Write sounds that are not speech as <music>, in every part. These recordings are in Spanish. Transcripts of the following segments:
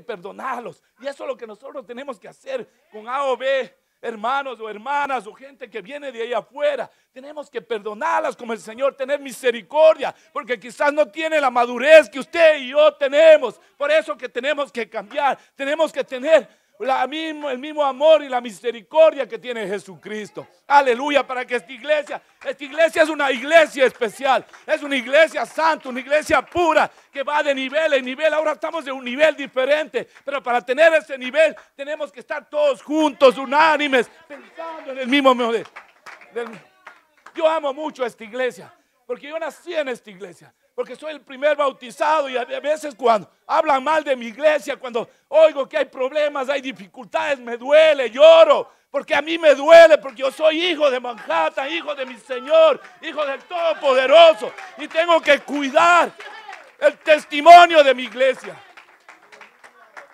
perdonarlos. Y eso es lo que nosotros tenemos que hacer con A o B, hermanos o hermanas o gente que viene de ahí afuera. Tenemos que perdonarlas como el Señor, tener misericordia, porque quizás no tiene la madurez que usted y yo tenemos. Por eso que tenemos que cambiar, tenemos que tener la mismo, el mismo amor y la misericordia que tiene Jesucristo. Aleluya, para que esta iglesia, esta iglesia es una iglesia especial, es una iglesia santa, una iglesia pura que va de nivel en nivel. Ahora estamos de un nivel diferente, pero para tener ese nivel tenemos que estar todos juntos, unánimes, pensando en el mismo. Yo amo mucho a esta iglesia, porque yo nací en esta iglesia porque soy el primer bautizado y a veces cuando hablan mal de mi iglesia, cuando oigo que hay problemas, hay dificultades, me duele, lloro, porque a mí me duele, porque yo soy hijo de Manhattan, hijo de mi Señor, hijo del Todopoderoso, y tengo que cuidar el testimonio de mi iglesia.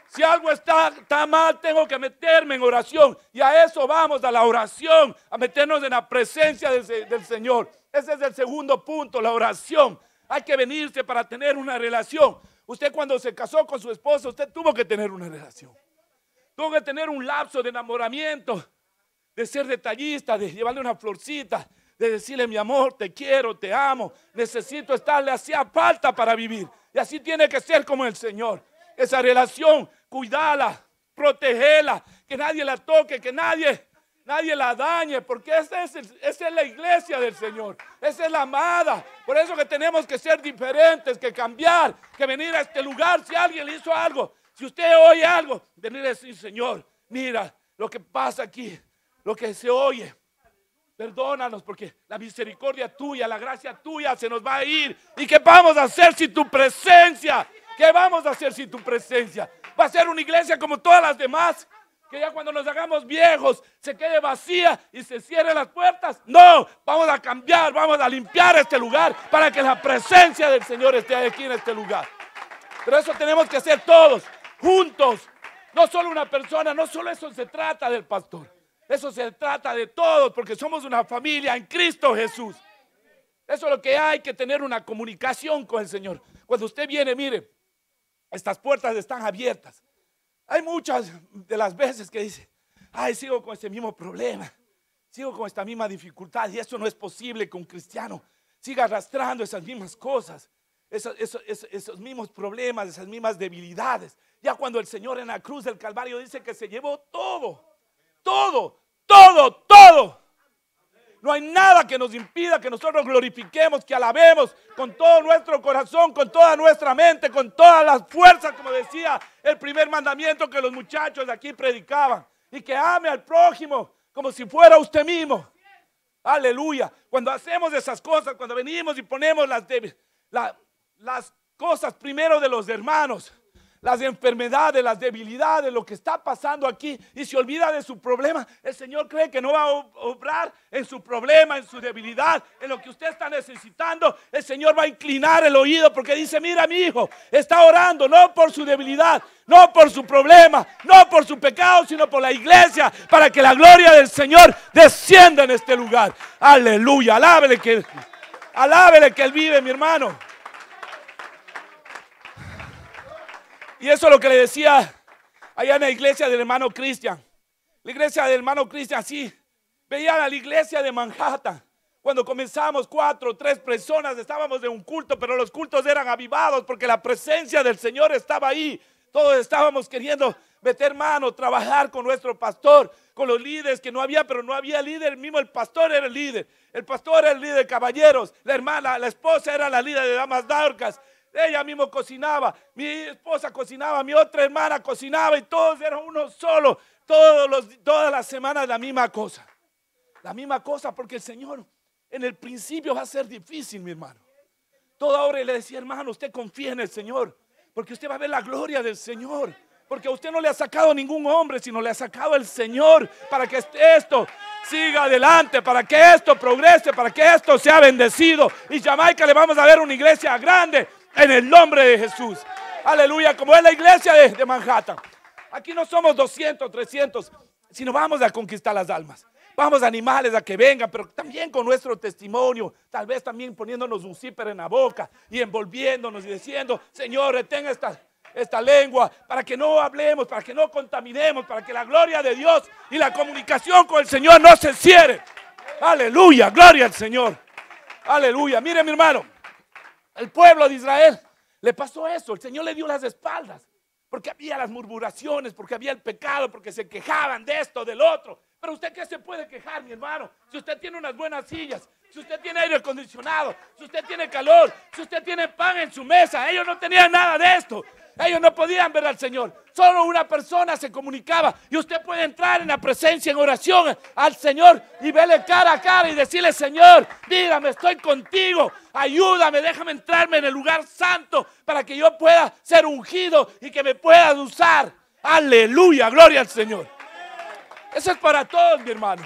Si algo está, mal, tengo que meterme en oración. Y a eso vamos, a la oración, a meternos en la presencia del Señor. Ese es el segundo punto, la oración hay que venirse para tener una relación. Usted cuando se casó con su esposo, usted tuvo que tener una relación. Tuvo que tener un lapso de enamoramiento, de ser detallista, de llevarle una florcita, de decirle mi amor, te quiero, te amo, necesito estarle, le hacía falta para vivir. Y así tiene que ser como el Señor. Esa relación, cuidala, protegela, que nadie la toque, que nadie nadie la dañe, porque esa es, la iglesia del Señor, esa es la amada. Por eso que tenemos que ser diferentes, que cambiar, que venir a este lugar si alguien le hizo algo, si usted oye algo, venir a decir, Señor, mira lo que pasa aquí, lo que se oye. Perdónanos porque la misericordia tuya, la gracia tuya se nos va a ir. ¿Y qué vamos a hacer sin tu presencia? ¿Qué vamos a hacer sin tu presencia? ¿Va a ser una iglesia como todas las demás? que ya cuando nos hagamos viejos se quede vacía y se cierren las puertas. No, vamos a cambiar, vamos a limpiar este lugar para que la presencia del Señor esté aquí en este lugar. Pero eso tenemos que hacer todos, juntos. No solo una persona, no solo eso se trata del pastor. Eso se trata de todos porque somos una familia en Cristo Jesús. Eso es lo que hay que tener una comunicación con el Señor. Cuando usted viene, mire, estas puertas están abiertas. Hay muchas de las veces que dice, ay, sigo con este mismo problema, sigo con esta misma dificultad y eso no es posible con un cristiano. Siga arrastrando esas mismas cosas, esos mismos problemas, esas mismas debilidades. Ya cuando el Señor en la cruz del Calvario dice que se llevó todo, todo, todo, todo. No hay nada que nos impida que nosotros glorifiquemos, que alabemos con todo nuestro corazón, con toda nuestra mente, con todas las fuerzas, como decía el primer mandamiento que los muchachos de aquí predicaban. Y que ame al prójimo como si fuera usted mismo. Aleluya. Cuando hacemos esas cosas, cuando venimos y ponemos las, las cosas primero de los hermanos, las enfermedades, las debilidades, lo que está pasando aquí y se olvida de su problema. El Señor cree que no va a obrar en su problema, en su debilidad, en lo que usted está necesitando. El Señor va a inclinar el oído porque dice, mira mi hijo, está orando no por su debilidad, no por su problema, no por su pecado, sino por la iglesia, para que la gloria del Señor descienda en este lugar. Aleluya, alábele que, alábele que Él vive, mi hermano. Y eso es lo que le decía allá en la iglesia del hermano Cristian. La iglesia del hermano Cristian, sí. Veían a la iglesia de Manhattan. Cuando comenzamos, cuatro, tres personas estábamos de un culto, pero los cultos eran avivados porque la presencia del Señor estaba ahí. Todos estábamos queriendo meter mano, trabajar con nuestro pastor, con los líderes que no había, pero no había líder, mismo el pastor era el líder, el pastor era el líder de caballeros, la hermana, la esposa era la líder de damas darcas, ella misma cocinaba, mi esposa cocinaba, mi otra hermana cocinaba y todos eran uno solo. Todos los, todas las semanas la misma cosa. La misma cosa porque el Señor en el principio va a ser difícil, mi hermano. Toda hora le decía, hermano, usted confía en el Señor porque usted va a ver la gloria del Señor. Porque a usted no le ha sacado ningún hombre, sino le ha sacado el Señor para que esto siga adelante, para que esto progrese, para que esto sea bendecido. Y Jamaica le vamos a ver una iglesia grande, en el nombre de Jesús. Aleluya, como es la iglesia de, Manhattan. Aquí no somos 200, 300, sino vamos a conquistar las almas. Vamos animales a que vengan, pero también con nuestro testimonio, tal vez también poniéndonos un zíper en la boca y envolviéndonos y diciendo, Señor, retenga esta, esta lengua para que no hablemos, para que no contaminemos, para que la gloria de Dios y la comunicación con el Señor no se cierre. Aleluya, gloria al Señor. Aleluya, mire mi hermano el pueblo de Israel. Le pasó eso, el Señor le dio las espaldas, porque había las murmuraciones, porque había el pecado, porque se quejaban de esto, del otro. Pero usted qué se puede quejar, mi hermano, si usted tiene unas buenas sillas, si usted tiene aire acondicionado, si usted tiene calor, si usted tiene pan en su mesa, ellos no tenían nada de esto. Ellos no podían ver al Señor. Solo una persona se comunicaba. Y usted puede entrar en la presencia, en oración al Señor y verle cara a cara y decirle, Señor, dígame, estoy contigo. Ayúdame, déjame entrarme en el lugar santo para que yo pueda ser ungido y que me puedas usar. Aleluya, gloria al Señor. Eso es para todos, mi hermano.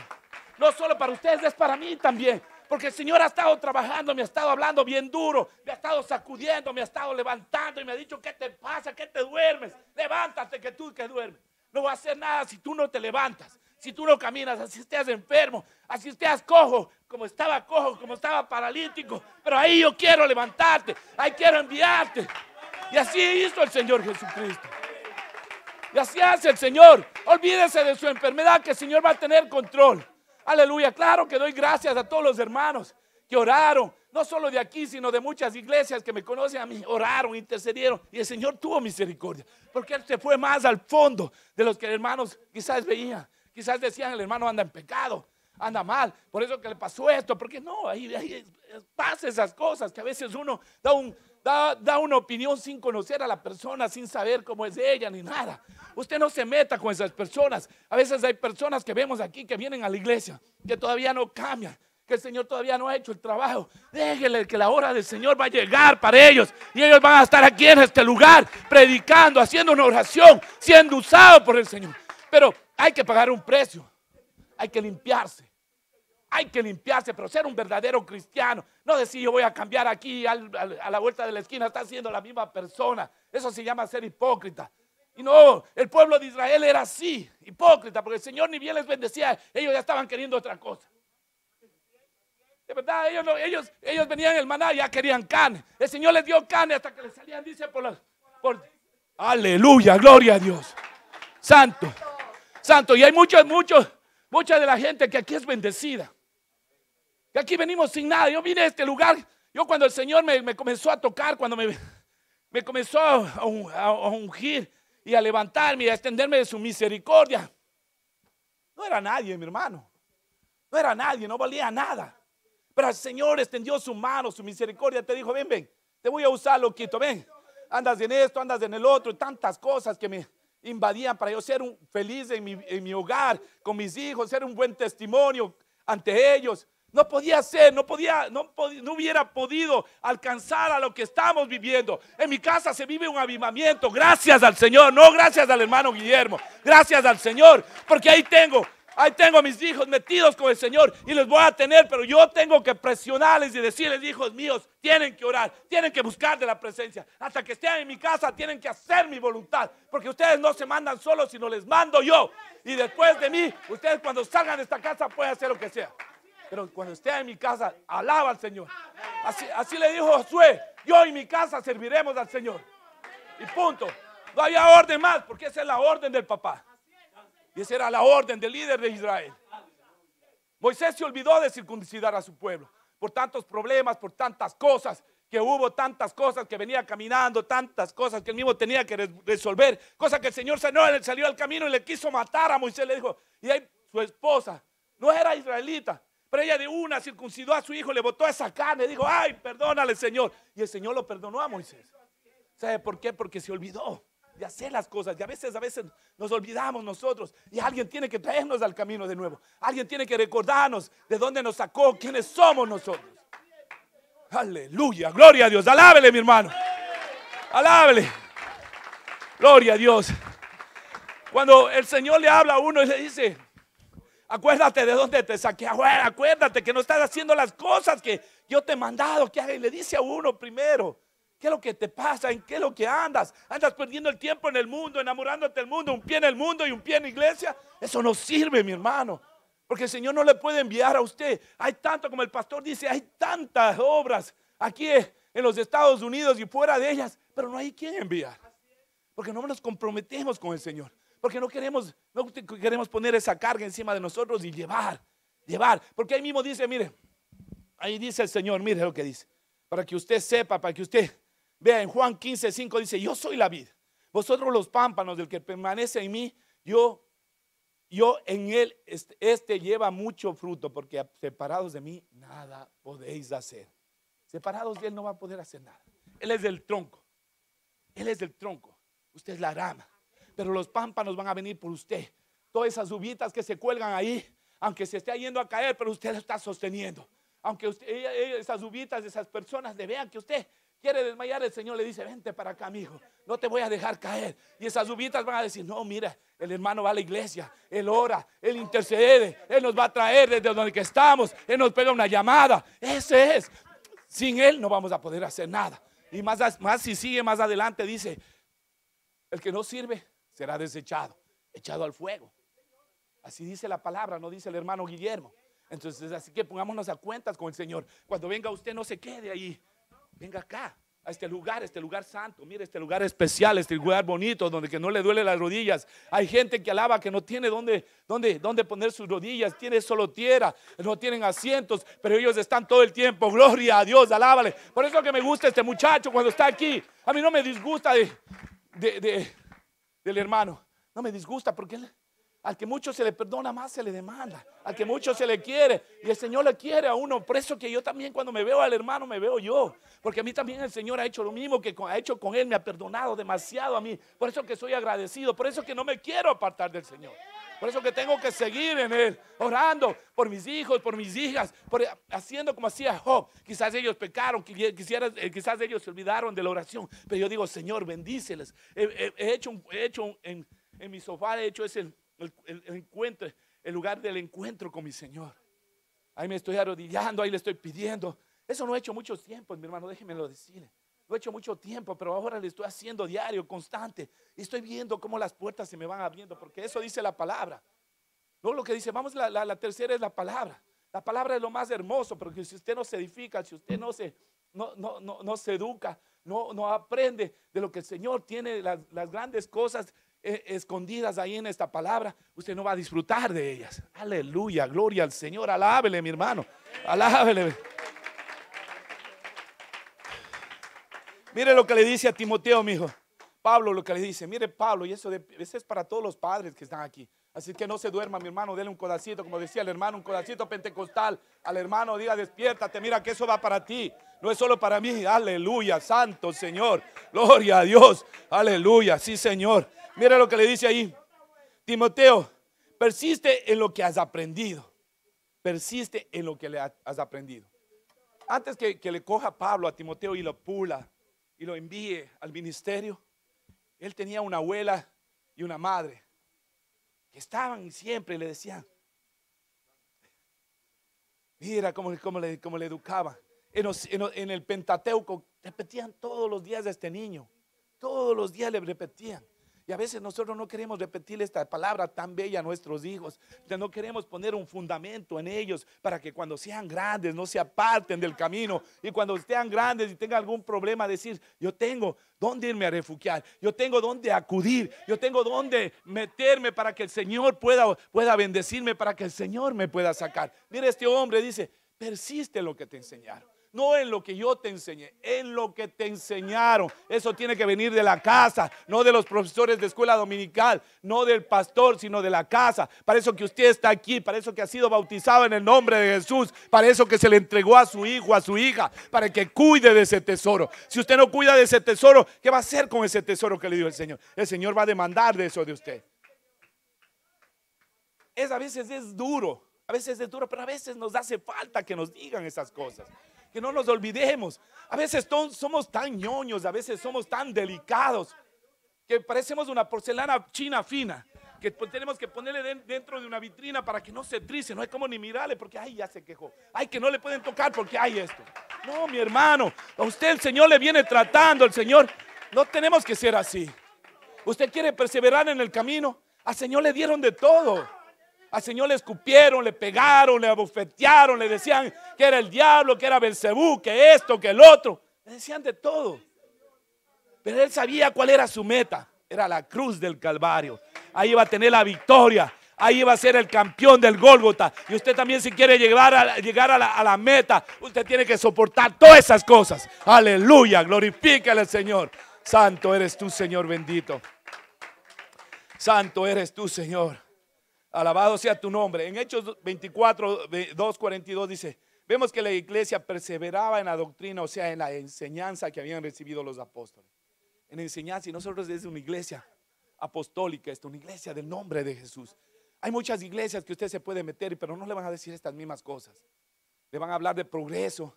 No solo para ustedes, es para mí también. Porque el Señor ha estado trabajando, me ha estado hablando bien duro, me ha estado sacudiendo, me ha estado levantando y me ha dicho, ¿qué te pasa? ¿Qué te duermes? Levántate que tú que duermes. No va a hacer nada si tú no te levantas, si tú no caminas, así estés enfermo, así estés cojo, como estaba cojo, como estaba paralítico. Pero ahí yo quiero levantarte, ahí quiero enviarte. Y así hizo el Señor Jesucristo. Y así hace el Señor. Olvídese de su enfermedad que el Señor va a tener control. Aleluya, claro que doy gracias a todos los hermanos que oraron, no solo de aquí, sino de muchas iglesias que me conocen a mí, oraron, intercedieron y el Señor tuvo misericordia, porque Él se fue más al fondo de los que hermanos quizás veían, quizás decían, el hermano anda en pecado, anda mal, por eso que le pasó esto, porque no, ahí, ahí pasa esas cosas que a veces uno da un, da, una opinión sin conocer a la persona, sin saber cómo es ella ni nada. Usted no se meta con esas personas. A veces hay personas que vemos aquí que vienen a la iglesia, que todavía no cambian, que el Señor todavía no ha hecho el trabajo. Déjenle que la hora del Señor va a llegar para ellos y ellos van a estar aquí en este lugar, predicando, haciendo una oración, siendo usados por el Señor. Pero hay que pagar un precio, hay que limpiarse hay que limpiarse, pero ser un verdadero cristiano, no decir yo voy a cambiar aquí a la vuelta de la esquina, está siendo la misma persona. Eso se llama ser hipócrita. Y no, el pueblo de Israel era así, hipócrita, porque el Señor ni bien les bendecía, ellos ya estaban queriendo otra cosa. De verdad, ellos, no, ellos, ellos venían el maná, y ya querían carne. El Señor les dio carne hasta que les salían, dice, por aleluya, gloria a Dios. Santo, santo. Y hay muchos, muchos, mucha de la gente que aquí es bendecida. Y aquí venimos sin nada. Yo vine a este lugar. Yo cuando el Señor me, comenzó a tocar, cuando me, comenzó a, ungir y a levantarme y a extenderme de su misericordia, no era nadie, mi hermano. No era nadie, no valía nada. Pero el Señor extendió su mano, su misericordia. Te dijo, ven, ven, te voy a usar, loquito, ven. Andas en esto, andas en el otro, tantas cosas que me, invadían para yo ser feliz en mi, hogar, con mis hijos, ser un buen testimonio ante ellos no podía ser, no podía, no, no hubiera podido alcanzar a lo que estamos viviendo. En mi casa se vive un avivamiento, gracias al Señor, no gracias al hermano Guillermo, gracias al Señor, porque ahí tengo Ahí tengo a mis hijos metidos con el Señor y les voy a tener, pero yo tengo que presionarles y decirles, hijos míos, tienen que orar, tienen que buscar de la presencia. Hasta que estén en mi casa, tienen que hacer mi voluntad, porque ustedes no se mandan solos, sino les mando yo. Y después de mí, ustedes cuando salgan de esta casa pueden hacer lo que sea. Pero cuando esté en mi casa, alaba al Señor. Así, le dijo Josué, yo y mi casa serviremos al Señor. Y punto. No había orden más, porque esa es la orden del papá. Y esa era la orden del líder de Israel. Moisés se olvidó de circuncidar a su pueblo por tantos problemas, por tantas cosas que hubo, tantas cosas que venía caminando, tantas cosas que él mismo tenía que resolver, Cosa que el Señor salió al camino y le quiso matar a Moisés, le dijo, y ahí su esposa, no era israelita, pero ella de una circuncidó a su hijo, le botó esa carne, dijo, ay, perdónale Señor. Y el Señor lo perdonó a Moisés. ¿Sabe por qué? Porque se olvidó de hacer las cosas. Y a veces, a veces nos olvidamos nosotros. Y alguien tiene que traernos al camino de nuevo. Alguien tiene que recordarnos de dónde nos sacó, quiénes somos nosotros. Aleluya, gloria a Dios. Alábele, mi hermano. Alábele. Gloria a Dios. Cuando el Señor le habla a uno y le dice, Acuérdate de dónde te saqué. acuérdate que no estás haciendo las cosas que yo te he mandado que haga. le dice a uno primero, ¿qué es lo que te pasa? ¿En qué es lo que andas? Andas perdiendo el tiempo en el mundo, enamorándote del mundo, un pie en el mundo y un pie en la iglesia. Eso no sirve, mi hermano. Porque el Señor no le puede enviar a usted. Hay tanto, como el pastor dice, hay tantas obras aquí en los Estados Unidos y fuera de ellas, pero no hay quien enviar. Porque no nos comprometemos con el Señor. Porque no queremos, no queremos poner esa carga encima de nosotros y llevar, llevar. Porque ahí mismo dice, mire, ahí dice el Señor, mire lo que dice. Para que usted sepa, para que usted vea, en Juan 15, 5 dice, yo soy la vida. Vosotros los pámpanos del que permanece en mí, yo, yo en él, este, este, lleva mucho fruto, porque separados de mí nada podéis hacer. Separados de él no va a poder hacer nada. Él es del tronco. Él es del tronco. Usted es la rama pero los pámpanos van a venir por usted. Todas esas uvitas que se cuelgan ahí, aunque se esté yendo a caer, pero usted está sosteniendo. Aunque usted, eh, eh, esas uvitas, esas personas le vean que usted quiere desmayar, el Señor le dice, vente para acá, amigo, no te voy a dejar caer. Y esas uvitas van a decir, no, mira, el hermano va a la iglesia, él ora, él intercede, él nos va a traer desde donde que estamos, él nos pega una llamada. Ese es. Sin él no vamos a poder hacer nada. Y más, más si sigue más adelante, dice, el que no sirve, será desechado, echado al fuego. Así dice la palabra, no dice el hermano Guillermo. Entonces, así que pongámonos a cuentas con el Señor. Cuando venga usted, no se quede ahí. Venga acá, a este lugar, este lugar santo. Mire, este lugar especial, este lugar bonito, donde que no le duele las rodillas. Hay gente que alaba que no tiene dónde, dónde, dónde poner sus rodillas. Tiene solo tierra, no tienen asientos, pero ellos están todo el tiempo. Gloria a Dios, alábale. Por eso que me gusta este muchacho cuando está aquí. A mí no me disgusta de, de del hermano. No me disgusta porque al que mucho se le perdona más se le demanda, al que mucho se le quiere. Y el Señor le quiere a uno. Por eso que yo también cuando me veo al hermano me veo yo. Porque a mí también el Señor ha hecho lo mismo que ha hecho con él. Me ha perdonado demasiado a mí. Por eso que soy agradecido. Por eso que no me quiero apartar del Señor. Por eso que tengo que seguir en Él, orando por mis hijos, por mis hijas, haciendo como hacía Job. Quizás ellos pecaron, eh, quizás ellos se olvidaron de la oración, pero yo digo, Señor, bendíceles. He, hecho, hecho en, mi sofá, he hecho ese el, encuentro, el lugar del encuentro con mi Señor. Ahí me estoy arrodillando, ahí le estoy pidiendo. Eso no he hecho muchos tiempos, mi hermano, lo decirle hecho mucho tiempo, pero ahora le estoy haciendo diario, constante. Y estoy viendo cómo las puertas se me van abriendo, porque eso dice la palabra. No lo que dice, vamos, la, tercera es la palabra. La palabra es lo más hermoso, porque si usted no se edifica, si usted no se, no, no, se educa, no, no aprende de lo que el Señor tiene, las, grandes cosas eh, escondidas ahí en esta palabra, usted no va a disfrutar de ellas. Aleluya, gloria al Señor, alábele mi hermano, alábele. Mire lo que le dice a Timoteo, mi hijo. Pablo lo que le dice. Mire, Pablo, y eso, es para todos los padres que están aquí. Así que no se duerma, mi hermano, dele un codacito, como decía el hermano, un codacito pentecostal. Al hermano diga, despiértate, mira que eso va para ti. No es solo para mí. Aleluya, santo Señor. Gloria a Dios. Aleluya, sí Señor. Mire lo que le dice ahí. Timoteo, persiste en lo que has aprendido. Persiste en lo que le has aprendido. Antes que, que le coja Pablo a Timoteo y lo pula y lo envíe al ministerio. Él tenía una abuela y una madre que estaban siempre y le decían, mira cómo, cómo le, cómo le educaban. En, en el Pentateuco repetían todos los días de este niño, todos los días le repetían. Y a veces nosotros no queremos repetir esta palabra tan bella a nuestros hijos. No queremos poner un fundamento en ellos para que cuando sean grandes no se aparten del camino. Y cuando sean grandes y tengan algún problema, decir, yo tengo dónde irme a refugiar, yo tengo dónde acudir, yo tengo dónde meterme para que el Señor pueda, pueda bendecirme, para que el Señor me pueda sacar. Mira, este hombre dice, persiste en lo que te enseñaron no en lo que yo te enseñé, en lo que te enseñaron. Eso tiene que venir de la casa, no de los profesores de escuela dominical, no del pastor, sino de la casa. Para eso que usted está aquí, para eso que ha sido bautizado en el nombre de Jesús, para eso que se le entregó a su hijo, a su hija, para que cuide de ese tesoro. Si usted no cuida de ese tesoro, ¿qué va a hacer con ese tesoro que le dio el Señor? El Señor va a demandar de eso de usted. Es a veces es duro, a veces es duro, pero a veces nos hace falta que nos digan esas cosas que no nos olvidemos. A veces somos tan ñoños, a veces somos tan delicados, que parecemos una porcelana china fina, que tenemos que ponerle dentro de una vitrina para que no se trice, no hay como ni mirarle porque, ay, ya se quejó, ay, que no le pueden tocar porque hay esto. No, mi hermano, a usted el Señor le viene tratando, el Señor, no tenemos que ser así. Usted quiere perseverar en el camino, al Señor le dieron de todo. Al Señor le escupieron, le pegaron, le abofetearon, le decían que era el diablo, que era Belcebú, que esto, que el otro. Le decían de todo. Pero él sabía cuál era su meta. Era la cruz del Calvario. Ahí iba a tener la victoria. Ahí iba a ser el campeón del Gólgota. Y usted también si quiere llegar, a, llegar a, la, meta, usted tiene que soportar todas esas cosas. Aleluya, glorifícale al Señor. Santo eres tú, Señor bendito. Santo eres tú, Señor. Alabado sea tu nombre. En Hechos 24, 2, 42 dice, vemos que la iglesia perseveraba en la doctrina, o sea, en la enseñanza que habían recibido los apóstoles. En enseñanza, y nosotros es una iglesia apostólica, es una iglesia del nombre de Jesús. Hay muchas iglesias que usted se puede meter, pero no le van a decir estas mismas cosas. Le van a hablar de progreso.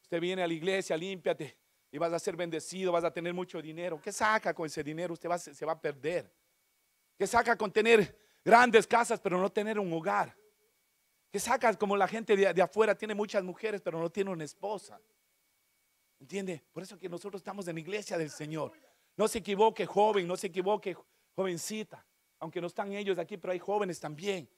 Usted viene a la iglesia, límpiate y vas a ser bendecido, vas a tener mucho dinero. ¿Qué saca con ese dinero? Usted se va a perder. ¿Qué saca con tener grandes casas, pero no tener un hogar. Que sacas como la gente de, afuera tiene muchas mujeres, pero no tiene una esposa. ¿Entiende? Por eso que nosotros estamos en la iglesia del Señor. No se equivoque, joven, no se equivoque, jovencita. Aunque no están ellos aquí, pero hay jóvenes también.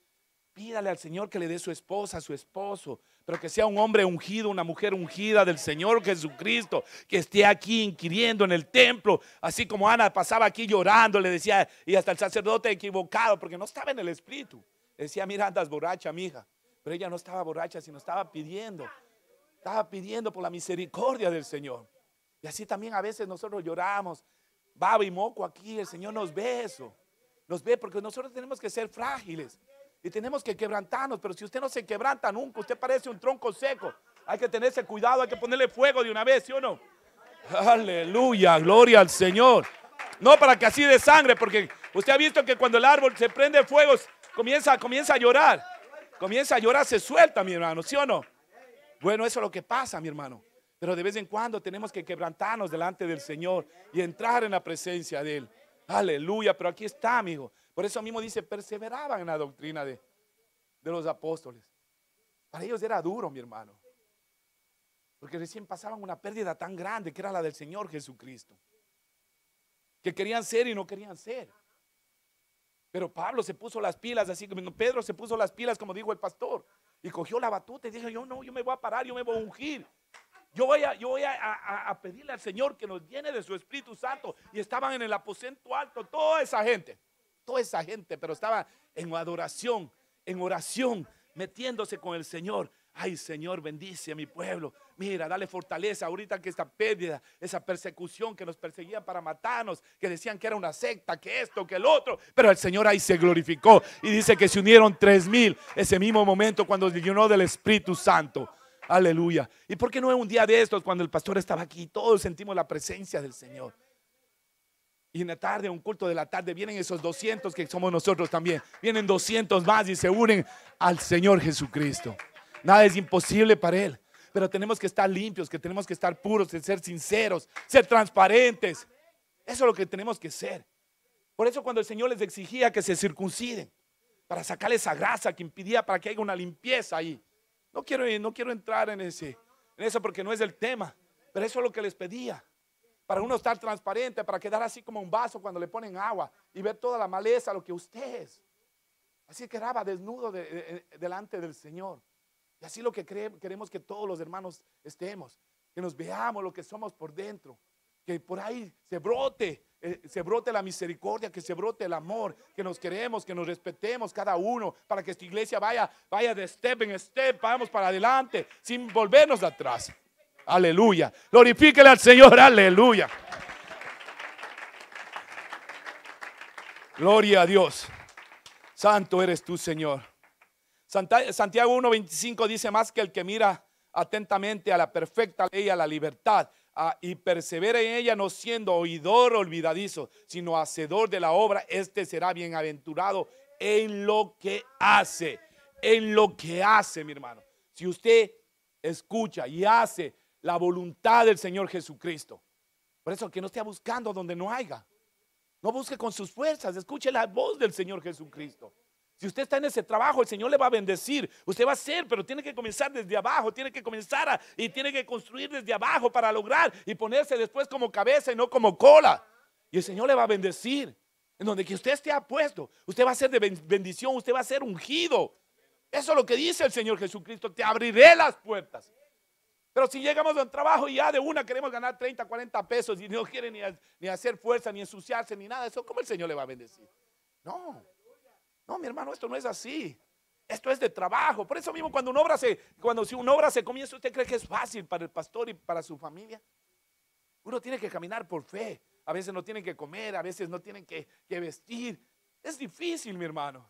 Pídale al Señor que le dé su esposa, su esposo, pero que sea un hombre ungido, una mujer ungida del Señor Jesucristo, que esté aquí inquiriendo en el templo, así como Ana pasaba aquí llorando, le decía, y hasta el sacerdote equivocado, porque no estaba en el espíritu. decía, mira, andas borracha, mija. Pero ella no estaba borracha, sino estaba pidiendo, estaba pidiendo por la misericordia del Señor. Y así también a veces nosotros lloramos, baba y moco aquí, el Señor nos ve eso, nos ve porque nosotros tenemos que ser frágiles y tenemos que quebrantarnos, pero si usted no se quebranta nunca, usted parece un tronco seco. Hay que tenerse cuidado, hay que ponerle fuego de una vez, ¿sí o no? Aleluya, gloria al Señor. No para que así de sangre, porque usted ha visto que cuando el árbol se prende fuego, comienza, comienza a llorar. Comienza a llorar, se suelta, mi hermano, ¿sí o no? Bueno, eso es lo que pasa, mi hermano. Pero de vez en cuando tenemos que quebrantarnos delante del Señor y entrar en la presencia de Él. Aleluya, pero aquí está, amigo. Por eso mismo dice, perseveraban en la doctrina de, los apóstoles. Para ellos era duro, mi hermano. Porque recién pasaban una pérdida tan grande que era la del Señor Jesucristo. Que querían ser y no querían ser. Pero Pablo se puso las pilas, así como Pedro se puso las pilas, como dijo el pastor. Y cogió la batuta y dijo, yo no, yo me voy a parar, yo me voy a ungir. Yo voy, a, yo pedirle al Señor que nos llene de su Espíritu Santo. Y estaban en el aposento alto toda esa gente esa gente, pero estaba en adoración, en oración, metiéndose con el Señor. Ay, Señor, bendice a mi pueblo. Mira, dale fortaleza ahorita que esta pérdida, esa persecución que nos perseguía para matarnos, que decían que era una secta, que esto, que el otro. Pero el Señor ahí se glorificó y dice que se unieron tres mil ese mismo momento cuando se llenó del Espíritu Santo. Aleluya. ¿Y por qué no es un día de estos cuando el pastor estaba aquí todos sentimos la presencia del Señor? Y en la tarde, un culto de la tarde, vienen esos 200 que somos nosotros también. Vienen 200 más y se unen al Señor Jesucristo. Nada es imposible para Él. Pero tenemos que estar limpios, que tenemos que estar puros, ser sinceros, ser transparentes. Eso es lo que tenemos que ser. Por eso cuando el Señor les exigía que se circunciden, para sacarle esa grasa que impidía para que haya una limpieza ahí. No quiero, no quiero entrar en, ese, en eso porque no es el tema, pero eso es lo que les pedía para uno estar transparente, para quedar así como un vaso cuando le ponen agua y ver toda la maleza, lo que usted es. Así quedaba desnudo delante del Señor. Y así lo que queremos que todos los hermanos estemos, que nos veamos lo que somos por dentro, que por ahí se brote, eh, se brote la misericordia, que se brote el amor, que nos queremos, que nos respetemos cada uno, para que esta iglesia vaya, vaya de step en step, vamos para adelante, sin volvernos atrás. Aleluya. Glorifíquele al Señor. Aleluya. Gloria a Dios. Santo eres tú, Señor. Santiago 1.25 dice más que el que mira atentamente a la perfecta ley, a la libertad, y persevera en ella, no siendo oidor olvidadizo, sino hacedor de la obra, este será bienaventurado en lo que hace, en lo que hace, mi hermano. Si usted escucha y hace la voluntad del Señor Jesucristo. Por eso que no esté buscando donde no haya. No busque con sus fuerzas, escuche la voz del Señor Jesucristo. Si usted está en ese trabajo, el Señor le va a bendecir. Usted va a ser, pero tiene que comenzar desde abajo, tiene que comenzar y tiene que construir desde abajo para lograr y ponerse después como cabeza y no como cola. Y el Señor le va a bendecir. En donde que usted esté puesto, usted va a ser de bendición, usted va a ser ungido. Eso es lo que dice el Señor Jesucristo, te abriré las puertas. Pero si llegamos a un trabajo y ya de una queremos ganar 30, 40 pesos y no quiere ni, hacer fuerza, ni ensuciarse, ni nada eso, ¿cómo el Señor le va a bendecir? No, no, mi hermano, esto no es así. Esto es de trabajo. Por eso mismo, cuando una obra se, cuando si una obra se comienza, ¿usted cree que es fácil para el pastor y para su familia? Uno tiene que caminar por fe. A veces no tienen que comer, a veces no tienen que, vestir. Es difícil, mi hermano.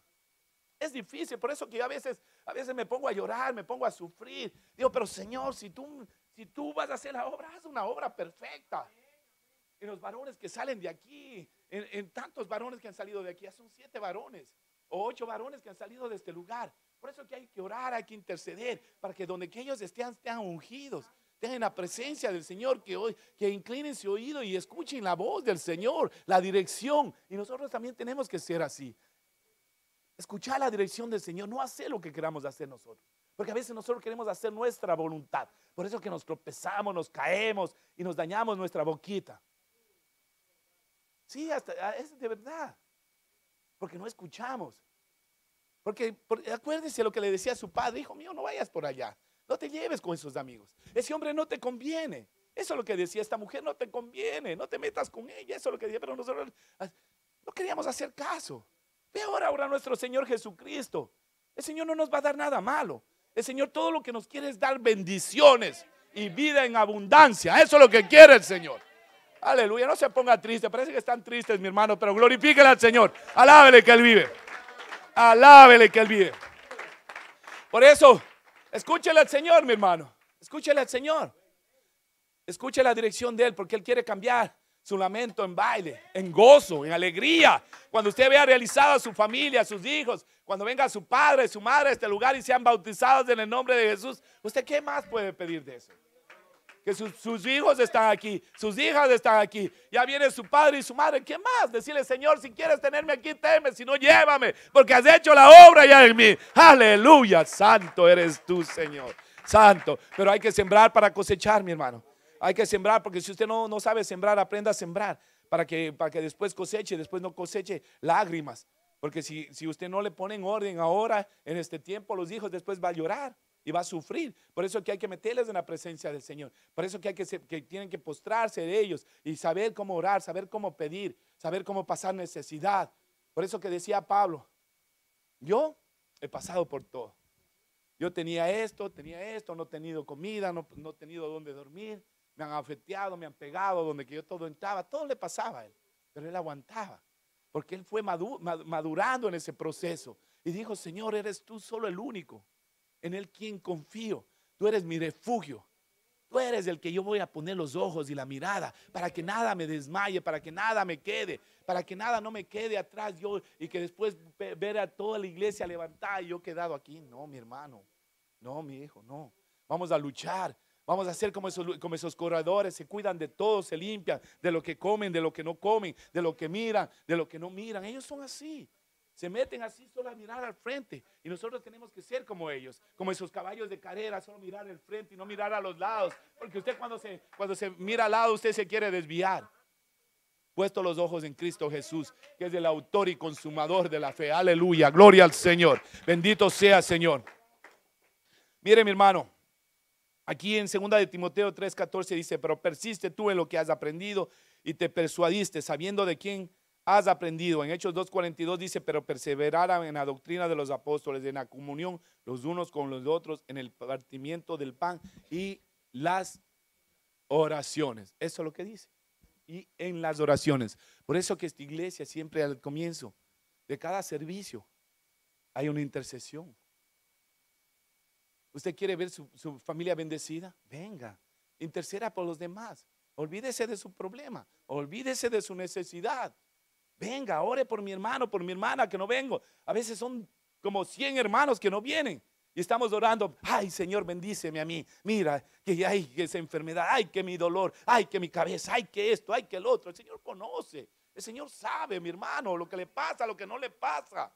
Es difícil. Por eso que a veces a veces me pongo a llorar, me pongo a sufrir. Digo, pero Señor, si tú, si tú vas a hacer la obra, haz una obra perfecta. En los varones que salen de aquí, en, tantos varones que han salido de aquí, ya son siete varones o ocho varones que han salido de este lugar. Por eso que hay que orar, hay que interceder, para que donde que ellos estén, estén ungidos, tengan la presencia del Señor, que hoy, que inclinen su oído y escuchen la voz del Señor, la dirección. Y nosotros también tenemos que ser así. Escuchar la dirección del Señor, no hacer lo que queramos hacer nosotros. Porque a veces nosotros queremos hacer nuestra voluntad. Por eso que nos tropezamos, nos caemos y nos dañamos nuestra boquita. Sí, hasta, ah, es de verdad. Porque no escuchamos. Porque, porque acuérdese lo que le decía a su padre, hijo mío, no vayas por allá. No te lleves con esos amigos. Ese hombre no te conviene. Eso es lo que decía esta mujer, no te conviene, no te metas con ella. Eso es lo que decía, pero nosotros ah, no queríamos hacer caso. Peor ahora nuestro Señor Jesucristo. El Señor no nos va a dar nada malo. El Señor todo lo que nos quiere es dar bendiciones y vida en abundancia. Eso es lo que quiere el Señor. Aleluya, no se ponga triste. Parece que están tristes, mi hermano, pero glorifiquen al Señor. Alábele que Él vive. Alábele que Él vive. Por eso, escúchele al Señor, mi hermano. Escúchele al Señor. Escuche la dirección de Él porque Él quiere cambiar su lamento en baile, en gozo, en alegría. Cuando usted vea a su familia, a sus hijos, cuando venga su padre, su madre a este lugar y sean bautizados en el nombre de Jesús, ¿usted qué más puede pedir de eso? Que sus, hijos están aquí, sus hijas están aquí, ya viene su padre y su madre, ¿qué más? Decirle, Señor, si quieres tenerme aquí, teme, si no, llévame, porque has hecho la obra ya en mí. Aleluya, santo eres tú, Señor, santo. Pero hay que sembrar para cosechar, mi hermano hay que sembrar, porque si usted no, sabe sembrar, aprenda a sembrar para que, para que después coseche, después no coseche lágrimas. Porque si, si usted no le pone en orden ahora, en este tiempo, los hijos después va a llorar y va a sufrir. Por eso que hay que meterles en la presencia del Señor. Por eso que, hay que, que tienen que postrarse de ellos y saber cómo orar, saber cómo pedir, saber cómo pasar necesidad. Por eso que decía Pablo, yo he pasado por todo. Yo tenía esto, tenía esto, no he tenido comida, no, no he tenido dónde dormir, me han afeteado, me han pegado, donde que yo todo entraba, todo le pasaba a él, pero él aguantaba, porque él fue madurando en ese proceso y dijo, Señor, eres tú solo el único, en el quien confío, tú eres mi refugio. Tú eres el que yo voy a poner los ojos y la mirada para que nada me desmaye, para que nada me quede, para que nada no me quede atrás yo y que después ver a toda la iglesia levantada y yo quedado aquí. No, mi hermano, no, mi hijo, no. Vamos a luchar, Vamos a ser como esos, como esos corredores, se cuidan de todo, se limpian, de lo que comen, de lo que no comen, de lo que miran, de lo que no miran. Ellos son así. Se meten así solo a mirar al frente. Y nosotros tenemos que ser como ellos, como esos caballos de carrera, solo mirar al frente y no mirar a los lados. Porque usted cuando se, cuando se mira al lado, usted se quiere desviar. Puesto los ojos en Cristo Jesús, que es el autor y consumador de la fe. Aleluya, gloria al Señor. Bendito sea, Señor. Mire mi hermano, Aquí en 2 de Timoteo 3:14 dice, pero persiste tú en lo que has aprendido y te persuadiste sabiendo de quién has aprendido. En Hechos 2:42 dice, pero perseverarán en la doctrina de los apóstoles, en la comunión los unos con los otros, en el partimiento del pan y las oraciones. Eso es lo que dice. Y en las oraciones. Por eso que esta iglesia siempre al comienzo de cada servicio hay una intercesión. ¿Usted quiere ver su, familia bendecida? Venga, interceda por los demás. Olvídese de su problema, olvídese de su necesidad. Venga, ore por mi hermano, por mi hermana que no vengo. A veces son como 100 hermanos que no vienen. Y estamos orando, ay Señor, bendíceme a mí. Mira, que hay esa enfermedad, ay que mi dolor, ay que mi cabeza, ay que esto, ay que el otro. El Señor conoce, el Señor sabe, mi hermano, lo que le pasa, lo que no le pasa.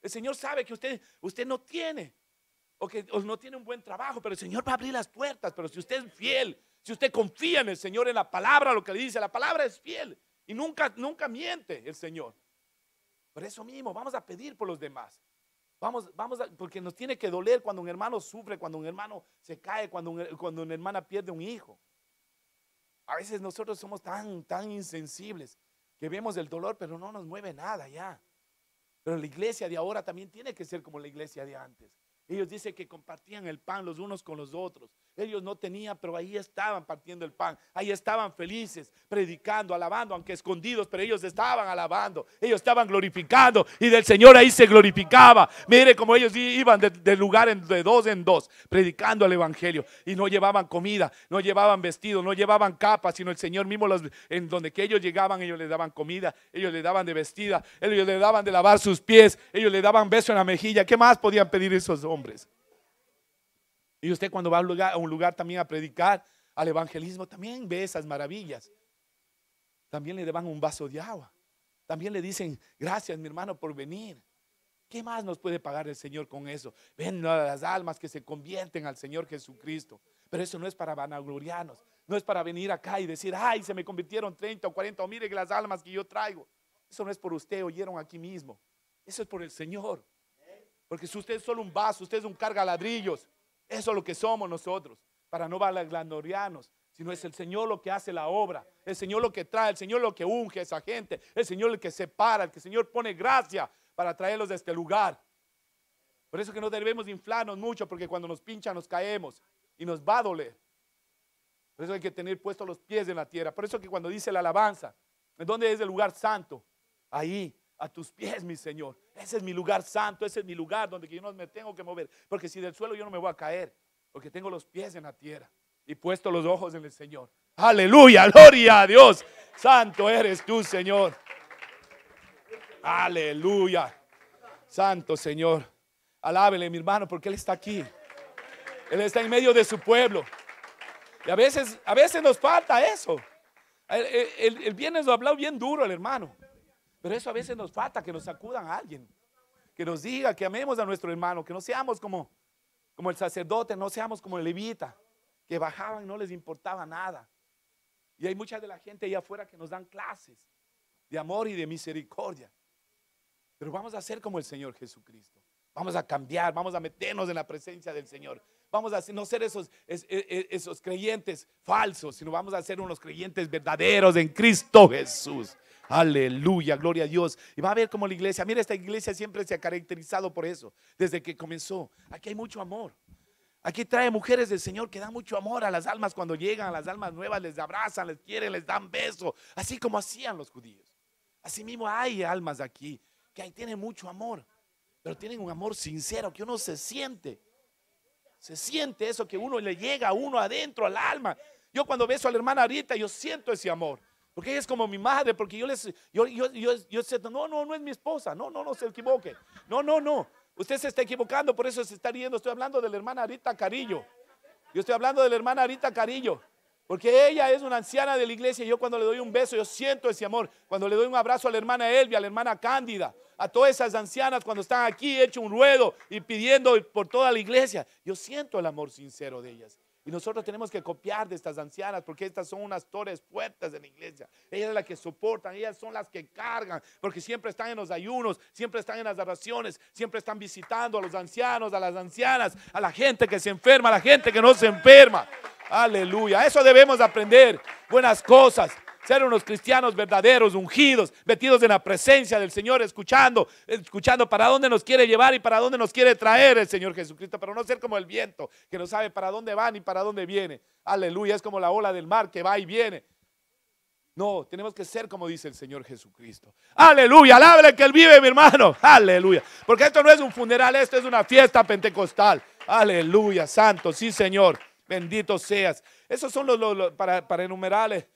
El Señor sabe que usted, usted no tiene o que no tiene un buen trabajo, pero el Señor va a abrir las puertas. Pero si usted es fiel, si usted confía en el Señor, en la palabra, lo que le dice, la palabra es fiel y nunca, nunca miente el Señor. Por eso mismo, vamos a pedir por los demás. Vamos, vamos, porque nos tiene que doler cuando un hermano sufre, cuando un hermano se cae, cuando, cuando una hermana pierde un hijo. A veces nosotros somos tan, tan insensibles que vemos el dolor, pero no nos mueve nada ya. Pero la iglesia de ahora también tiene que ser como la iglesia de antes. Ellos dicen que compartían el pan los unos con los otros. Ellos no tenían, pero ahí estaban partiendo el pan. Ahí estaban felices, predicando, alabando, aunque escondidos, pero ellos estaban alabando. Ellos estaban glorificando y del Señor ahí se glorificaba. Mire como ellos iban de, lugar de dos en dos, predicando el Evangelio. Y no llevaban comida, no llevaban vestido, no llevaban capas, sino el Señor mismo en donde que ellos llegaban, ellos les daban comida, ellos les daban de vestida, ellos les daban de lavar sus pies, ellos les daban beso en la mejilla. ¿Qué más podían pedir esos hombres? Y usted cuando va a un lugar, también a predicar, al evangelismo, también ve esas maravillas. También le dan un vaso de agua. También le dicen, gracias mi hermano por venir. ¿Qué más nos puede pagar el Señor con eso? Ven a las almas que se convierten al Señor Jesucristo. Pero eso no es para vanaglorianos No es para venir acá y decir, ay, se me convirtieron 30 o 40 o miren las almas que yo traigo. Eso no es por usted, oyeron aquí mismo. Eso es por el Señor. Porque si usted es solo un vaso, usted es un carga ladrillos. Eso es lo que somos nosotros, para no vanagloriarnos, sino es el Señor lo que hace la obra, el Señor lo que trae, el Señor lo que unge a esa gente, el Señor el que separa, el que el Señor pone gracia para traerlos de este lugar. Por eso que no debemos inflarnos mucho, porque cuando nos pinchan nos caemos y nos va a doler. Por eso hay que tener puestos los pies en la tierra. Por eso que cuando dice la alabanza, ¿en dónde es el lugar santo? Ahí, a tus pies, mi Señor. Ese es mi lugar santo, ese es mi lugar donde yo no me tengo que mover. Porque si del suelo yo no me voy a caer, porque tengo los pies en la tierra y puesto los ojos en el Señor. Aleluya, gloria a Dios. Santo eres tú, Señor. Aleluya. Santo Señor. Alábele, mi hermano, porque Él está aquí. Él está en medio de su pueblo. Y a veces, a veces nos falta eso. El, el, viernes lo ha hablado bien duro el hermano. Pero eso a veces nos falta, que nos sacudan a alguien, que nos diga que amemos a nuestro hermano, que no seamos como, como el sacerdote, no seamos como el levita, que bajaban, y no les importaba nada. Y hay mucha de la gente ahí afuera que nos dan clases de amor y de misericordia. Pero vamos a ser como el Señor Jesucristo. Vamos a cambiar, vamos a meternos en la presencia del Señor vamos a no ser esos, e, e, esos creyentes falsos, sino vamos a ser unos creyentes verdaderos en Cristo Jesús. Aleluya, gloria a Dios. Y va a ver cómo la iglesia, mira, esta iglesia siempre se ha caracterizado por eso, desde que comenzó. Aquí hay mucho amor. Aquí trae mujeres del Señor que dan mucho amor a las almas cuando llegan, a las almas nuevas, les abrazan, les quieren, les dan besos, así como hacían los judíos. Así mismo hay almas aquí que ahí tienen mucho amor, pero tienen un amor sincero que uno se siente. Se siente eso que uno le llega a uno adentro, al alma. Yo cuando beso a la hermana Arita, yo siento ese amor. Porque ella es como mi madre, porque yo les, yo, yo, yo, no, no, no es mi esposa, no, no, no se equivoque. No, no, no. Usted se está equivocando, por eso se está riendo. Estoy hablando de la hermana Arita Carillo. Yo estoy hablando de la hermana Arita Carillo. Porque ella es una anciana de la iglesia y yo cuando le doy un beso, yo siento ese amor. Cuando le doy un abrazo a la hermana Elvia, a la hermana Cándida, a todas esas ancianas cuando están aquí hecho un ruedo y pidiendo por toda la iglesia. Yo siento el amor sincero de ellas. Y nosotros tenemos que copiar de estas ancianas porque estas son unas torres puertas de la iglesia. Ellas son las que soportan, ellas son las que cargan, porque siempre están en los ayunos, siempre están en las oraciones, siempre están visitando a los ancianos, a las ancianas, a la gente que se enferma, a la gente que no se enferma. Aleluya, eso debemos aprender, buenas cosas ser unos cristianos verdaderos, ungidos, metidos en la presencia del Señor, escuchando, escuchando para dónde nos quiere llevar y para dónde nos quiere traer el Señor Jesucristo, pero no ser como el viento que no sabe para dónde va ni para dónde viene. Aleluya, es como la ola del mar que va y viene. No, tenemos que ser como dice el Señor Jesucristo. Aleluya, alable que Él vive, mi hermano. Aleluya. Porque esto no es un funeral, esto es una fiesta pentecostal. Aleluya, santo, sí, Señor. Bendito seas. Esos son los, para, para enumerarles eh,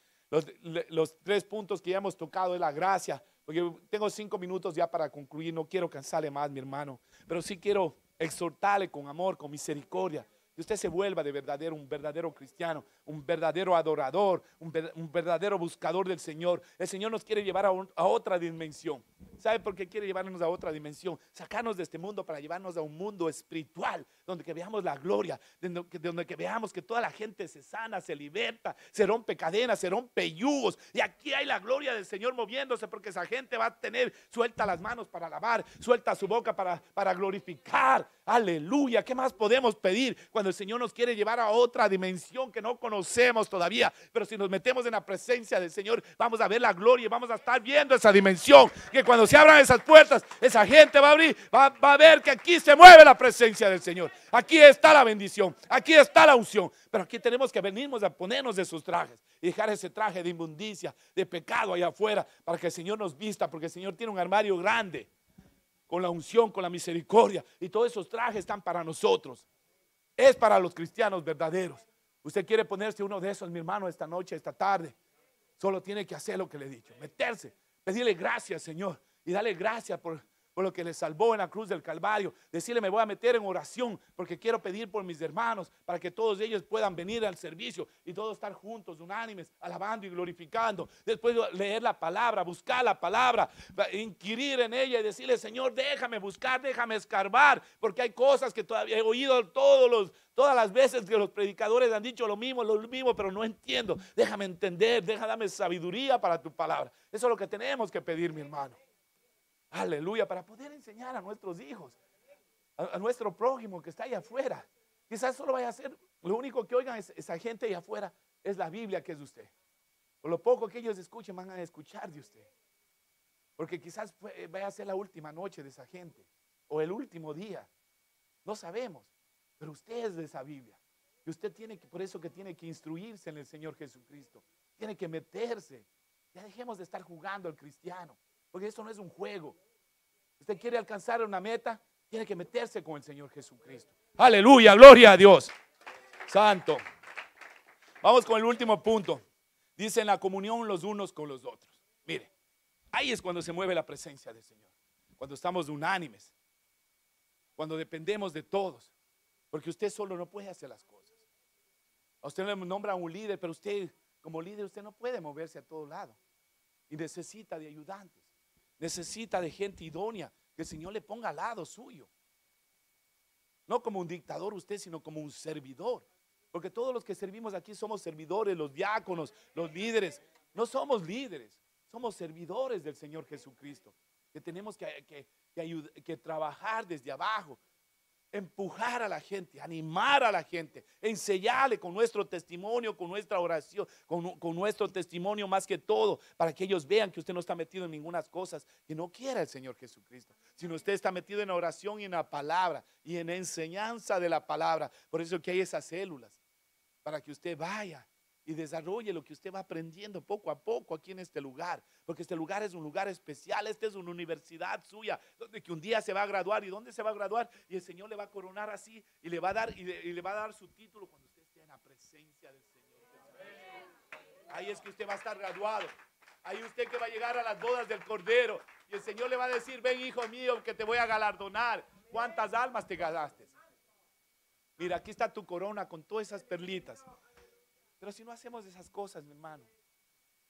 los, tres puntos que ya hemos tocado es la gracia, porque tengo cinco minutos ya para concluir, no quiero cansarle más, mi hermano, pero sí quiero exhortarle con amor, con misericordia, que usted se vuelva de verdadero, un verdadero cristiano, un verdadero adorador, un, verdadero buscador del Señor. El Señor nos quiere llevar a otra dimensión. ¿Sabe por qué quiere llevarnos a otra dimensión? Sacarnos de este mundo para llevarnos a un mundo espiritual, donde que veamos la gloria, donde donde que veamos que toda la gente se sana, se liberta, se rompe cadenas, se rompe yugos. Y aquí hay la gloria del Señor moviéndose, porque esa gente va a tener, suelta las manos para alabar, suelta su boca para, glorificar. Aleluya, ¿qué más podemos pedir cuando el Señor nos quiere llevar a otra dimensión que no conocemos todavía? Pero si nos metemos en la presencia del Señor, vamos a ver la gloria y vamos a estar viendo esa dimensión que cuando abran esas puertas, esa gente va a abrir, va, a ver que aquí se mueve la presencia del Señor. Aquí está la bendición, aquí está la unción. Pero aquí tenemos que venirnos a ponernos de sus trajes y dejar ese traje de inmundicia, de pecado allá afuera, para que el Señor nos vista, porque el Señor tiene un armario grande con la unción, con la misericordia. Y todos esos trajes están para nosotros. Es para los cristianos verdaderos. Usted quiere ponerse uno de esos, mi hermano, esta noche, esta tarde. Solo tiene que hacer lo que le he dicho, meterse, pedirle gracias, Señor, y dale gracias por, lo que le salvó en la cruz del Calvario. Decirle, me voy a meter en oración porque quiero pedir por mis hermanos para que todos ellos puedan venir al servicio y todos estar juntos, unánimes, alabando y glorificando. Después leer la palabra, buscar la palabra, inquirir en ella y decirle, Señor, déjame buscar, déjame escarbar, porque hay cosas que todavía he oído todos los, todas las veces que los predicadores han dicho lo mismo, lo mismo, pero no entiendo. Déjame entender, déjame sabiduría para tu palabra. Eso es lo que tenemos que pedir, mi hermano. Aleluya, para poder enseñar a nuestros hijos, a, nuestro prójimo que está allá afuera. Quizás solo vaya a ser, lo único que oigan esa gente allá afuera es la Biblia que es de usted. O lo poco que ellos escuchen van a escuchar de usted. Porque quizás eh, vaya a ser la última noche de esa gente. O el último día. No sabemos. Pero usted es de esa Biblia. Y usted tiene que, por eso que tiene que instruirse en el Señor Jesucristo. Tiene que meterse. Ya dejemos de estar jugando al cristiano. Porque eso no es un juego. Usted quiere alcanzar una meta, tiene que meterse con el Señor Jesucristo. Aleluya, gloria a Dios. Santo. Vamos con el último punto. Dice en la comunión los unos con los otros. Mire, ahí es cuando se mueve la presencia del Señor. Cuando estamos unánimes. Cuando dependemos de todos. Porque usted solo no puede hacer las cosas. A usted le nombra un líder, pero usted como líder usted no puede moverse a todo lado. Y necesita de ayudantes. Necesita de gente idónea, que el Señor le ponga al lado suyo. No como un dictador usted, sino como un servidor. Porque todos los que servimos aquí somos servidores, los diáconos, los líderes. No somos líderes, somos servidores del Señor Jesucristo. Que tenemos que, que, trabajar desde abajo, empujar a la gente, animar a la gente, enseñarle con nuestro testimonio, con nuestra oración, con, nuestro testimonio más que todo, para que ellos vean que usted no está metido en ninguna cosas que no quiera el Señor Jesucristo, sino usted está metido en la oración y en la palabra y en enseñanza de la palabra. Por eso que hay esas células, para que usted vaya y desarrolle lo que usted va aprendiendo poco a poco aquí en este lugar, porque este lugar es un lugar especial, esta es una universidad suya, donde que un día se va a graduar y dónde se va a graduar y el Señor le va a coronar así y le va a dar va a dar su título cuando usted esté en la presencia del Señor. Ahí es que usted va a estar graduado. Ahí usted que va a llegar a las bodas del Cordero y el Señor le va a decir, "Ven, hijo mío, que te voy a galardonar. ¿Cuántas almas te ganaste?" Mira, aquí está tu corona con todas esas perlitas. Pero si no hacemos esas cosas, mi hermano,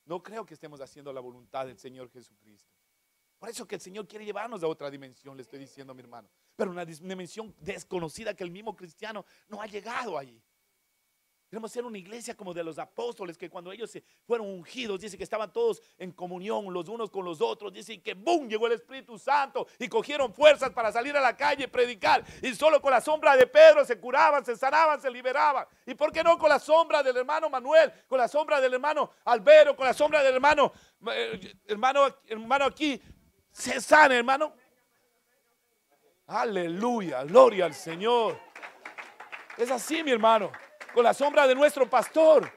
no creo que estemos haciendo la voluntad del Señor Jesucristo. Por eso que el Señor quiere llevarnos a otra dimensión, le estoy diciendo a mi hermano. Pero una dimensión desconocida que el mismo cristiano no ha llegado allí. Queremos ser una iglesia como de los apóstoles, que cuando ellos se fueron ungidos, dice que estaban todos en comunión los unos con los otros. Dice que ¡boom! llegó el Espíritu Santo y cogieron fuerzas para salir a la calle y predicar. Y solo con la sombra de Pedro se curaban, se sanaban, se liberaban. ¿Y por qué no con la sombra del hermano Manuel, con la sombra del hermano Albero, con la sombra del hermano, eh, hermano, hermano aquí? Se sana, hermano. Aleluya, gloria al Señor. Es así, mi hermano con la sombra de nuestro pastor,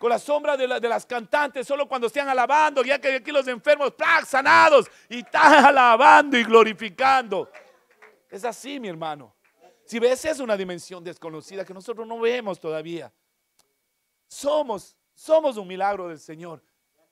con la sombra de, las cantantes, solo cuando estén alabando, ya que aquí los enfermos, sanados, y están <laughs> alabando y glorificando. Es así, mi hermano. Si ves, es una dimensión desconocida que nosotros no vemos todavía. Somos, somos un milagro del Señor.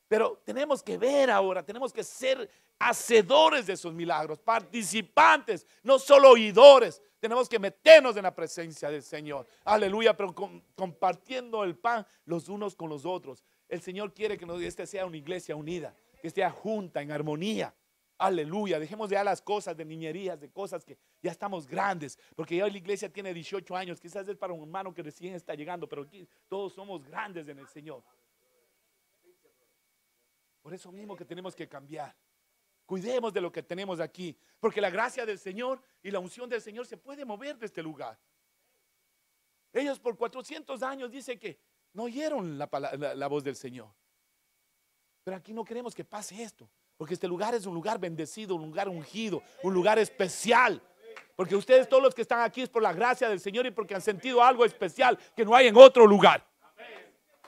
Pero tenemos que ver ahora, tenemos que ser hacedores de esos milagros, participantes, no solo oidores, tenemos que meternos en la presencia del Señor. Aleluya, pero compartiendo el pan los unos con los otros. El Señor quiere que esta sea una iglesia unida, que esté junta, en armonía. Aleluya, dejemos ya las cosas de niñerías, de cosas que ya estamos grandes, porque ya la iglesia tiene 18 años, quizás es para un hermano que recién está llegando, pero aquí todos somos grandes en el Señor. Por eso mismo que tenemos que cambiar. Cuidemos de lo que tenemos aquí, porque la gracia del Señor y la unción del Señor se puede mover de este lugar. Ellos por 400 años dicen que no oyeron la, la, voz del Señor. Pero aquí no queremos que pase esto, porque este lugar es un lugar bendecido, un lugar ungido, un lugar especial. Porque ustedes todos los que están aquí es por la gracia del Señor y porque han sentido algo especial que no hay en otro lugar.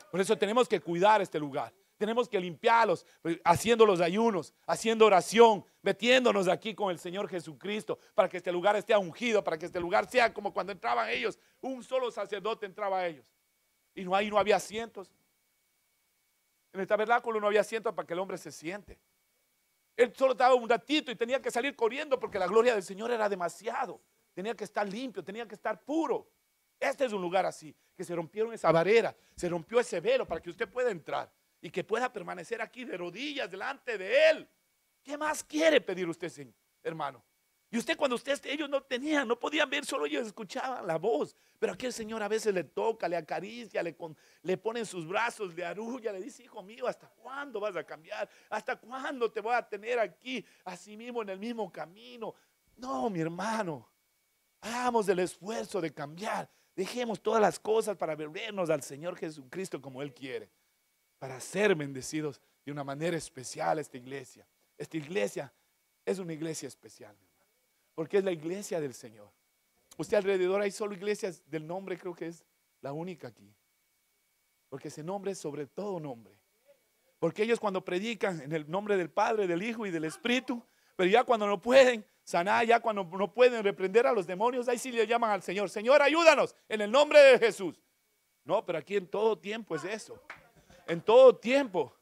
Por eso tenemos que cuidar este lugar tenemos que limpiarlos, pues, haciendo los ayunos, haciendo oración, metiéndonos aquí con el Señor Jesucristo, para que este lugar esté ungido, para que este lugar sea como cuando entraban ellos, un solo sacerdote entraba a ellos. Y no, ahí no había asientos. En el tabernáculo no había asientos para que el hombre se siente. Él solo estaba un ratito y tenía que salir corriendo porque la gloria del Señor era demasiado. Tenía que estar limpio, tenía que estar puro. Este es un lugar así, que se rompieron esa barrera, se rompió ese velo para que usted pueda entrar y que pueda permanecer aquí de rodillas delante de Él. ¿Qué más quiere pedir usted, Señor, hermano? Y usted cuando usted, ellos no tenían, no podían ver, solo ellos escuchaban la voz. Pero aquí el Señor a veces le toca, le acaricia, le, le pone en sus brazos, le arulla, le dice, hijo mío, ¿hasta cuándo vas a cambiar? ¿Hasta cuándo te voy a tener aquí, así mismo, en el mismo camino? No, mi hermano, hagamos el esfuerzo de cambiar. Dejemos todas las cosas para vernos al Señor Jesucristo como Él quiere para ser bendecidos de una manera especial esta iglesia. Esta iglesia es una iglesia especial, porque es la iglesia del Señor. Usted alrededor hay solo iglesias del nombre, creo que es la única aquí. Porque ese nombre es sobre todo nombre. Porque ellos cuando predican en el nombre del Padre, del Hijo y del Espíritu, pero ya cuando no pueden sanar, ya cuando no pueden reprender a los demonios, ahí sí le llaman al Señor, Señor, ayúdanos en el nombre de Jesús. No, pero aquí en todo tiempo es eso en todo tiempo.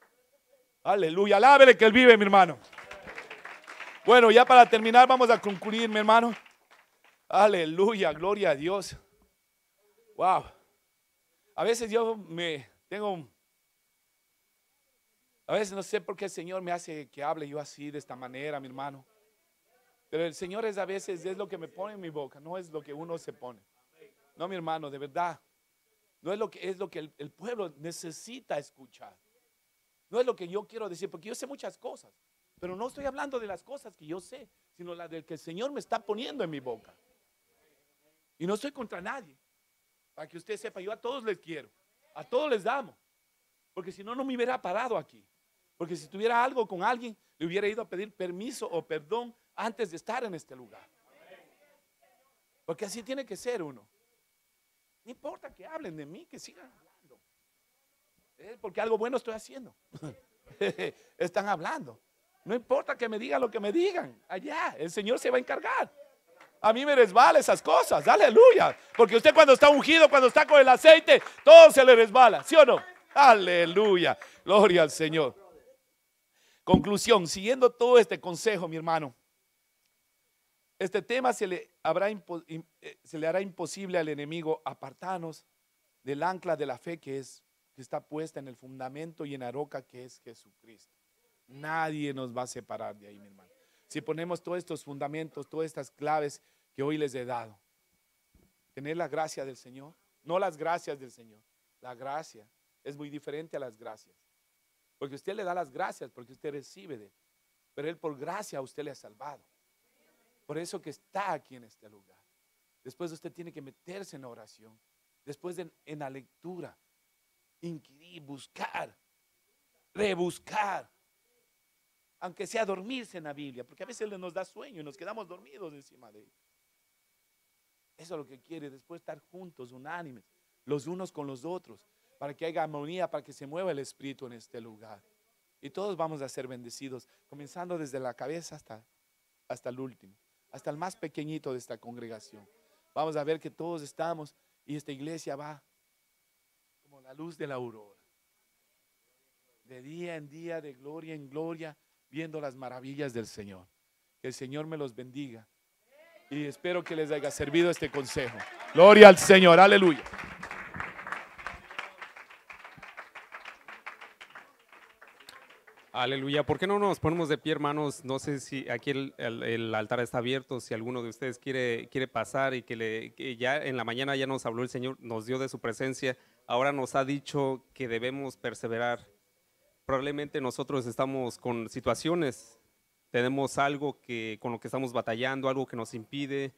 Aleluya, alábele que Él vive, mi hermano. Bueno, ya para terminar, vamos a concluir, mi hermano. Aleluya, gloria a Dios. Wow. A veces yo me tengo. A veces no sé por qué el Señor me hace que hable yo así, de esta manera, mi hermano. Pero el Señor es a veces, es lo que me pone en mi boca, no es lo que uno se pone. No, mi hermano, de verdad. No es lo que, es lo que el, pueblo necesita escuchar. No es lo que yo quiero decir, porque yo sé muchas cosas, pero no estoy hablando de las cosas que yo sé, sino las del que el Señor me está poniendo en mi boca. Y no estoy contra nadie. Para que usted sepa, yo a todos les quiero, a todos les damos, porque si no, no me hubiera parado aquí. Porque si tuviera algo con alguien, le hubiera ido a pedir permiso o perdón antes de estar en este lugar. Porque así tiene que ser uno. No importa que hablen de mí, que sigan hablando. Eh, porque algo bueno estoy haciendo. <laughs> Están hablando. No importa que me digan lo que me digan. Allá, el Señor se va a encargar. A mí me resbala esas cosas. Aleluya. Porque usted cuando está ungido, cuando está con el aceite, todo se le resbala. ¿Sí o no? Aleluya. Gloria al Señor. Conclusión, siguiendo todo este consejo, mi hermano, este tema se le, habrá eh, se le hará imposible al enemigo apartarnos del ancla de la fe que, es, que está puesta en el fundamento y en la roca que es Jesucristo. Nadie nos va a separar de ahí, mi hermano. Si ponemos todos estos fundamentos, todas estas claves que hoy les he dado, tener la gracia del Señor, no las gracias del Señor, la gracia es muy diferente a las gracias. Porque usted le da las gracias, porque usted recibe de él. Pero él por gracia a usted le ha salvado. Por eso que está aquí en este lugar. Después usted tiene que meterse en oración. Después en, la lectura. buscar. Rebuscar. Aunque sea dormirse en la Biblia. Porque a veces nos da sueño y nos quedamos dormidos encima de ella. Eso es lo que quiere. Después estar juntos, unánimes. Los unos con los otros. Para que haya armonía, para que se mueva el espíritu en este lugar. Y todos vamos a ser bendecidos. Comenzando desde la cabeza hasta, hasta el último hasta el más pequeñito de esta congregación. Vamos a ver que todos estamos y esta iglesia va como la luz de la aurora. De día en día, de gloria en gloria, viendo las maravillas del Señor. Que el Señor me los bendiga. Y espero que les haya servido este consejo. Gloria al Señor. Aleluya. Aleluya. ¿Por qué no nos ponemos de pie, hermanos? No sé si aquí el, altar está abierto, si alguno de ustedes quiere, quiere pasar y que, le, ya en la mañana ya nos habló el Señor, nos dio de su presencia, ahora nos ha dicho que debemos perseverar. Probablemente nosotros estamos con situaciones, tenemos algo que, con lo que estamos batallando, algo que nos impide.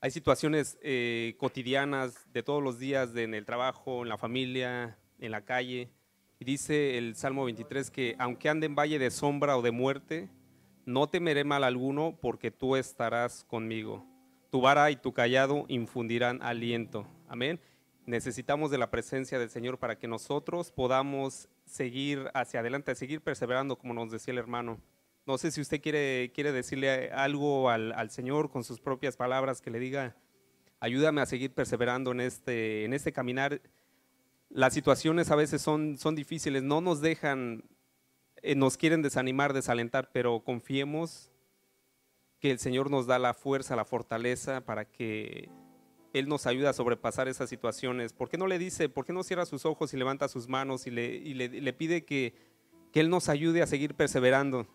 Hay situaciones eh, cotidianas de todos los días en el trabajo, en la familia, en la calle y dice el Salmo 23 que aunque ande en valle de sombra o de muerte, no temeré mal alguno porque tú estarás conmigo. Tu vara y tu callado infundirán aliento. Amén. Necesitamos de la presencia del Señor para que nosotros podamos seguir hacia adelante, seguir perseverando, como nos decía el hermano. No sé si usted quiere, quiere decirle algo al, Señor con sus propias palabras, que le diga, ayúdame a seguir perseverando en este, en este caminar las situaciones a veces son, son difíciles, no nos dejan, eh, nos quieren desanimar, desalentar, pero confiemos que el Señor nos da la fuerza, la fortaleza para que Él nos ayude a sobrepasar esas situaciones. ¿Por qué no le dice, por qué no cierra sus ojos y levanta sus manos y le, pide que Él nos ayude a seguir perseverando?